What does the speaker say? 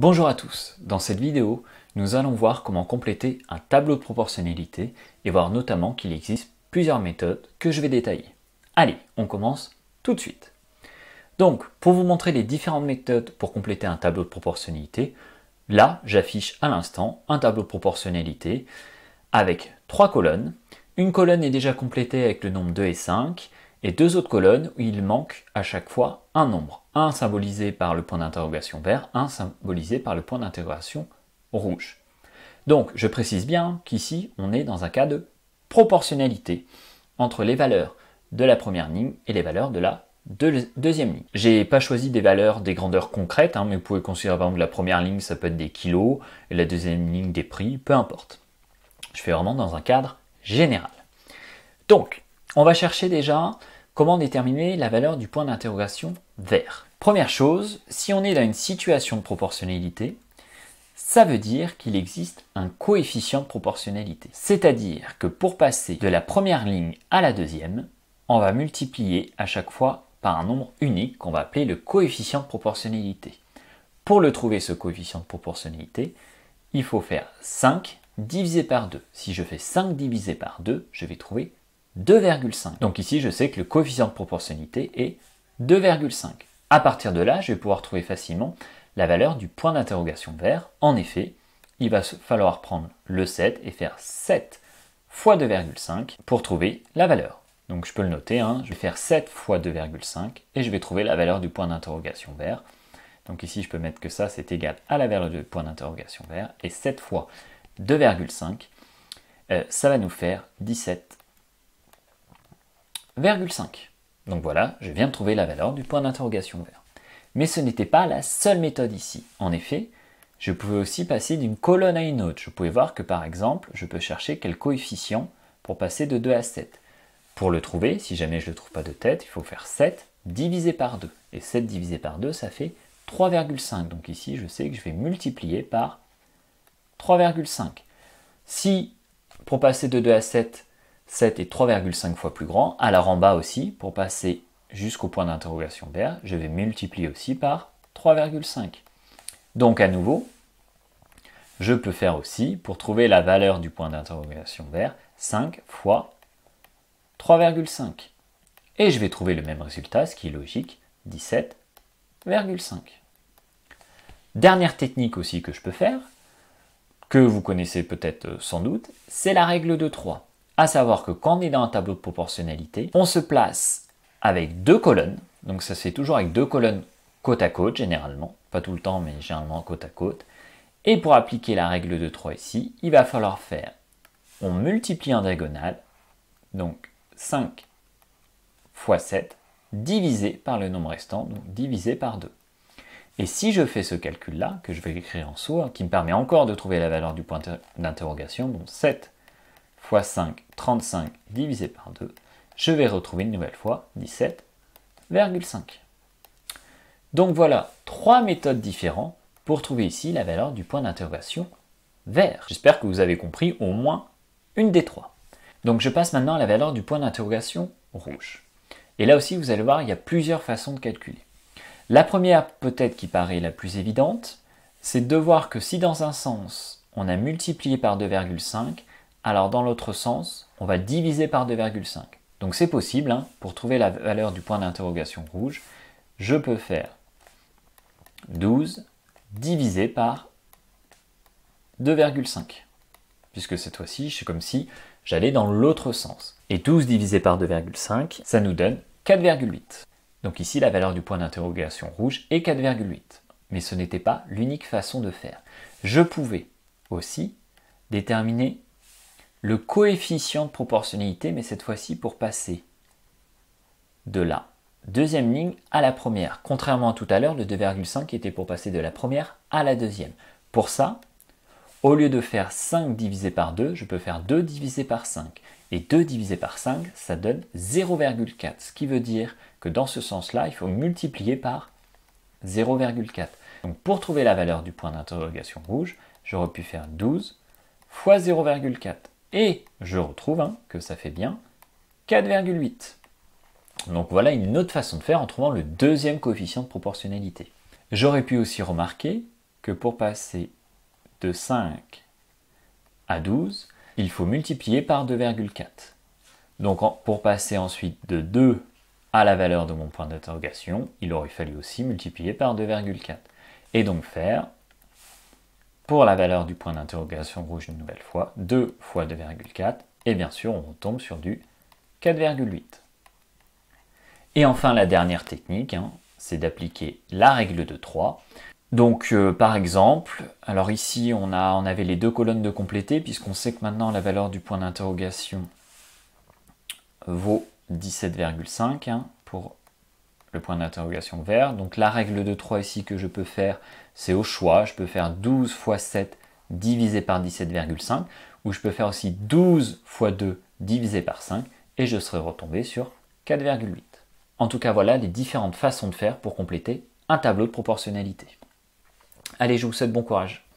Bonjour à tous, dans cette vidéo, nous allons voir comment compléter un tableau de proportionnalité et voir notamment qu'il existe plusieurs méthodes que je vais détailler. Allez, on commence tout de suite. Donc, pour vous montrer les différentes méthodes pour compléter un tableau de proportionnalité, là, j'affiche à l'instant un tableau de proportionnalité avec trois colonnes. Une colonne est déjà complétée avec le nombre 2 et 5, et deux autres colonnes où il manque à chaque fois un nombre. Un symbolisé par le point d'interrogation vert, un symbolisé par le point d'interrogation rouge. Donc je précise bien qu'ici on est dans un cas de proportionnalité entre les valeurs de la première ligne et les valeurs de la deuxième ligne. J'ai pas choisi des valeurs des grandeurs concrètes, hein, mais vous pouvez considérer par exemple la première ligne ça peut être des kilos et la deuxième ligne des prix, peu importe. Je fais vraiment dans un cadre général. Donc on va chercher déjà comment déterminer la valeur du point d'interrogation vert. Première chose, si on est dans une situation de proportionnalité, ça veut dire qu'il existe un coefficient de proportionnalité. C'est-à-dire que pour passer de la première ligne à la deuxième, on va multiplier à chaque fois par un nombre unique qu'on va appeler le coefficient de proportionnalité. Pour le trouver, ce coefficient de proportionnalité, il faut faire 5 divisé par 2. Si je fais 5 divisé par 2, je vais trouver 2,5. Donc ici, je sais que le coefficient de proportionnalité est 2,5. À partir de là, je vais pouvoir trouver facilement la valeur du point d'interrogation vert. En effet, il va falloir prendre le 7 et faire 7 fois 2,5 pour trouver la valeur. Donc je peux le noter, hein, je vais faire 7 fois 2,5 et je vais trouver la valeur du point d'interrogation vert. Donc ici, je peux mettre que ça, c'est égal à la valeur du point d'interrogation vert. Et 7 fois 2,5, euh, ça va nous faire 17 donc voilà, je viens de trouver la valeur du point d'interrogation vert. Mais ce n'était pas la seule méthode ici. En effet, je pouvais aussi passer d'une colonne à une autre. Je pouvais voir que par exemple, je peux chercher quel coefficient pour passer de 2 à 7. Pour le trouver, si jamais je ne le trouve pas de tête, il faut faire 7 divisé par 2. Et 7 divisé par 2, ça fait 3,5. Donc ici, je sais que je vais multiplier par 3,5. Si pour passer de 2 à 7, 7 est 3,5 fois plus grand. Alors en bas aussi, pour passer jusqu'au point d'interrogation vert, je vais multiplier aussi par 3,5. Donc à nouveau, je peux faire aussi, pour trouver la valeur du point d'interrogation vert, 5 fois 3,5. Et je vais trouver le même résultat, ce qui est logique, 17,5. Dernière technique aussi que je peux faire, que vous connaissez peut-être euh, sans doute, c'est la règle de 3 à savoir que quand on est dans un tableau de proportionnalité, on se place avec deux colonnes, donc ça c'est toujours avec deux colonnes côte à côte généralement, pas tout le temps mais généralement côte à côte, et pour appliquer la règle de 3 ici, il va falloir faire, on multiplie en diagonale, donc 5 fois 7, divisé par le nombre restant, donc divisé par 2. Et si je fais ce calcul-là, que je vais écrire en sourd, hein, qui me permet encore de trouver la valeur du point d'interrogation, donc 7 fois 5, 35 divisé par 2, je vais retrouver une nouvelle fois 17,5. Donc voilà trois méthodes différentes pour trouver ici la valeur du point d'interrogation vert. J'espère que vous avez compris au moins une des trois. Donc je passe maintenant à la valeur du point d'interrogation rouge. Et là aussi, vous allez voir, il y a plusieurs façons de calculer. La première, peut-être qui paraît la plus évidente, c'est de voir que si dans un sens, on a multiplié par 2,5, alors dans l'autre sens, on va diviser par 2,5. Donc c'est possible, hein, pour trouver la valeur du point d'interrogation rouge, je peux faire 12 divisé par 2,5. Puisque cette fois-ci, c'est comme si j'allais dans l'autre sens. Et 12 divisé par 2,5, ça nous donne 4,8. Donc ici, la valeur du point d'interrogation rouge est 4,8. Mais ce n'était pas l'unique façon de faire. Je pouvais aussi déterminer le coefficient de proportionnalité, mais cette fois-ci pour passer de la deuxième ligne à la première. Contrairement à tout à l'heure, le 2,5 était pour passer de la première à la deuxième. Pour ça, au lieu de faire 5 divisé par 2, je peux faire 2 divisé par 5. Et 2 divisé par 5, ça donne 0,4. Ce qui veut dire que dans ce sens-là, il faut multiplier par 0,4. Donc pour trouver la valeur du point d'interrogation rouge, j'aurais pu faire 12 fois 0,4. Et je retrouve hein, que ça fait bien 4,8. Donc voilà une autre façon de faire en trouvant le deuxième coefficient de proportionnalité. J'aurais pu aussi remarquer que pour passer de 5 à 12, il faut multiplier par 2,4. Donc pour passer ensuite de 2 à la valeur de mon point d'interrogation, il aurait fallu aussi multiplier par 2,4. Et donc faire pour la valeur du point d'interrogation rouge une nouvelle fois, 2 fois 2,4, et bien sûr on tombe sur du 4,8. Et enfin la dernière technique, hein, c'est d'appliquer la règle de 3. Donc euh, par exemple, alors ici on, avait les deux colonnes de compléter, puisqu'on sait que maintenant la valeur du point d'interrogation vaut 17,5 hein, pour le point d'interrogation vert. Donc la règle de 3 ici que je peux faire, c'est au choix. Je peux faire 12 x 7 divisé par 17,5 ou je peux faire aussi 12 x 2 divisé par 5 et je serai retombé sur 4,8. En tout cas, voilà les différentes façons de faire pour compléter un tableau de proportionnalité. Allez, je vous souhaite bon courage.